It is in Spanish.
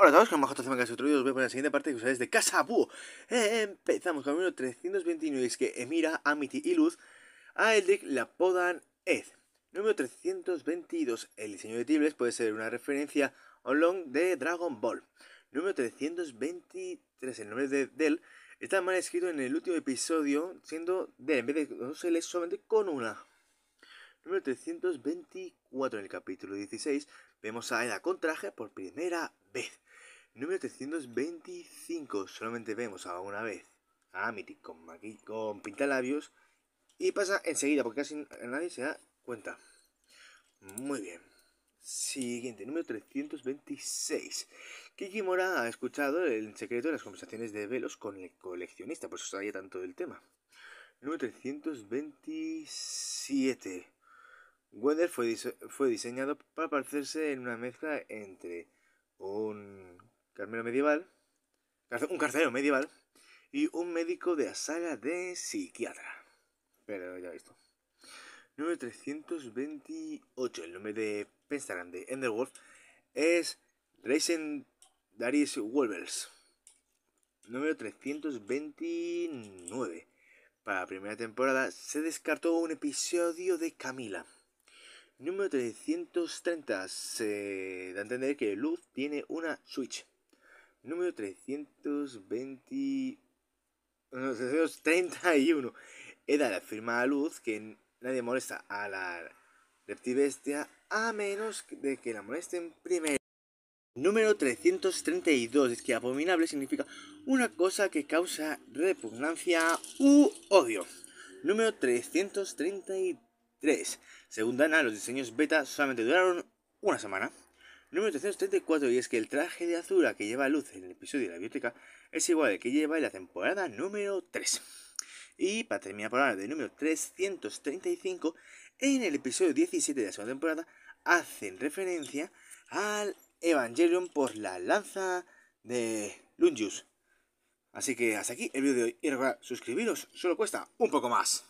Hola a todos, como semana que otro vídeo os voy a la siguiente parte que usáis de Casa eh, empezamos con el número 329, es que Emira, Amity y Luz a Eldrick la apodan Ed. Número 322, el diseño de tibles puede ser una referencia a Long de Dragon Ball. Número 323, el nombre de Del está mal escrito en el último episodio, siendo Del en vez de se L solamente con una. Número 324, en el capítulo 16, vemos a Eda con traje por primera vez. Número 325. Solamente vemos a una vez a Amity con, con pintalabios. Y pasa enseguida, porque casi nadie se da cuenta. Muy bien. Siguiente, número 326. Kiki Mora ha escuchado el secreto de las conversaciones de Velos con el coleccionista, por eso sabía tanto del tema. Número 327. Wender fue, fue diseñado para parecerse en una mezcla entre un carmelo medieval, un carcelero medieval y un médico de la saga de psiquiatra. Pero ya he visto. Número 328. El nombre de Pentagram de Enderwolf es reisen Darius Wolvers. Número 329. Para la primera temporada se descartó un episodio de Camila. Número 330. Se da a entender que Luz tiene una Switch número 321. No, 331. la afirma a Luz que nadie molesta a la bestia a menos de que la molesten primero. Número 332. Es que abominable significa una cosa que causa repugnancia u odio. Número 333. Según Dana, los diseños beta solamente duraron una semana. Número 334 y es que el traje de Azura que lleva Luz en el episodio de la biblioteca es igual al que lleva en la temporada número 3. Y para terminar por hablar de número 335, en el episodio 17 de la segunda temporada hacen referencia al Evangelion por la lanza de Lungius. Así que hasta aquí el vídeo de hoy y recordad suscribiros, solo cuesta un poco más.